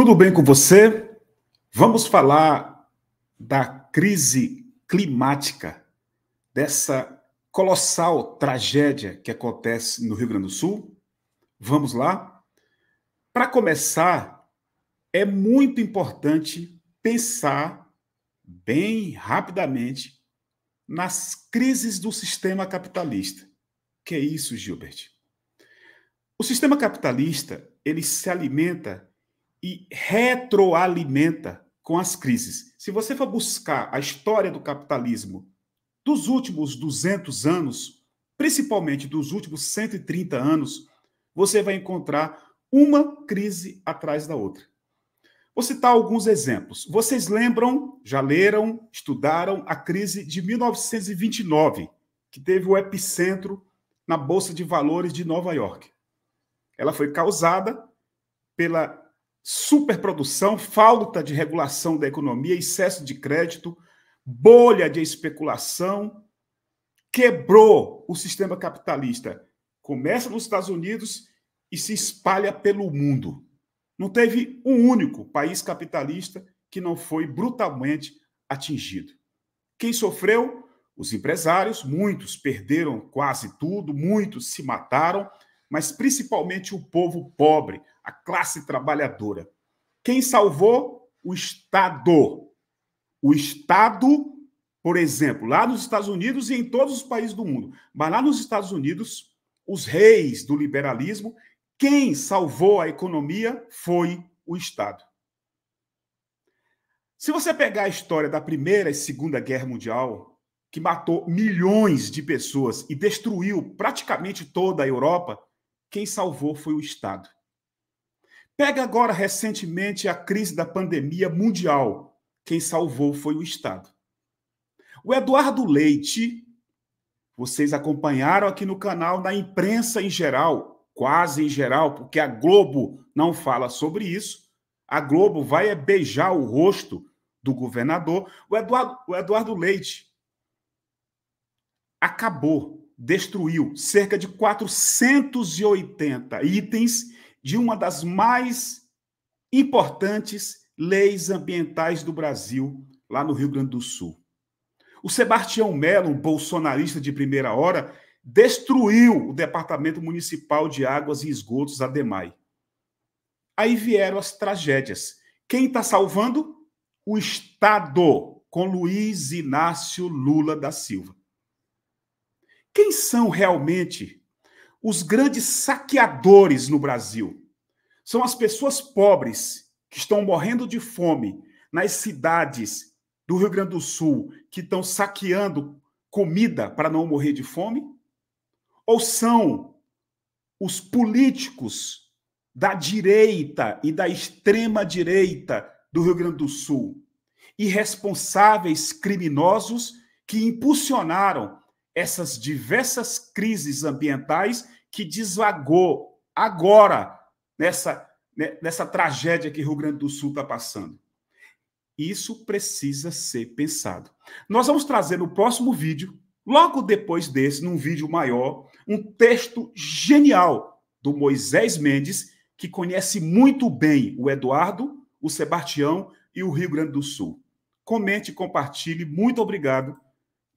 Tudo bem com você? Vamos falar da crise climática, dessa colossal tragédia que acontece no Rio Grande do Sul? Vamos lá? Para começar, é muito importante pensar bem rapidamente nas crises do sistema capitalista. Que é isso, Gilbert? O sistema capitalista, ele se alimenta e retroalimenta com as crises. Se você for buscar a história do capitalismo dos últimos 200 anos, principalmente dos últimos 130 anos, você vai encontrar uma crise atrás da outra. Vou citar alguns exemplos. Vocês lembram, já leram, estudaram a crise de 1929, que teve o epicentro na Bolsa de Valores de Nova York. Ela foi causada pela superprodução, falta de regulação da economia, excesso de crédito, bolha de especulação, quebrou o sistema capitalista. Começa nos Estados Unidos e se espalha pelo mundo. Não teve um único país capitalista que não foi brutalmente atingido. Quem sofreu? Os empresários, muitos perderam quase tudo, muitos se mataram, mas principalmente o povo pobre, a classe trabalhadora. Quem salvou? O Estado. O Estado, por exemplo, lá nos Estados Unidos e em todos os países do mundo, mas lá nos Estados Unidos, os reis do liberalismo, quem salvou a economia foi o Estado. Se você pegar a história da Primeira e Segunda Guerra Mundial, que matou milhões de pessoas e destruiu praticamente toda a Europa, quem salvou foi o Estado. Pega agora recentemente a crise da pandemia mundial. Quem salvou foi o Estado. O Eduardo Leite, vocês acompanharam aqui no canal, na imprensa em geral, quase em geral, porque a Globo não fala sobre isso. A Globo vai é beijar o rosto do governador. O Eduardo, o Eduardo Leite acabou destruiu cerca de 480 itens de uma das mais importantes leis ambientais do Brasil, lá no Rio Grande do Sul. O Sebastião Melo, um bolsonarista de primeira hora, destruiu o Departamento Municipal de Águas e Esgotos, ADEMAI. Aí vieram as tragédias. Quem está salvando? O Estado, com Luiz Inácio Lula da Silva. Quem são realmente os grandes saqueadores no Brasil? São as pessoas pobres que estão morrendo de fome nas cidades do Rio Grande do Sul, que estão saqueando comida para não morrer de fome? Ou são os políticos da direita e da extrema direita do Rio Grande do Sul, irresponsáveis criminosos que impulsionaram essas diversas crises ambientais que desvagou agora nessa, né, nessa tragédia que Rio Grande do Sul está passando. Isso precisa ser pensado. Nós vamos trazer no próximo vídeo, logo depois desse, num vídeo maior, um texto genial do Moisés Mendes, que conhece muito bem o Eduardo, o Sebastião e o Rio Grande do Sul. Comente, compartilhe. Muito obrigado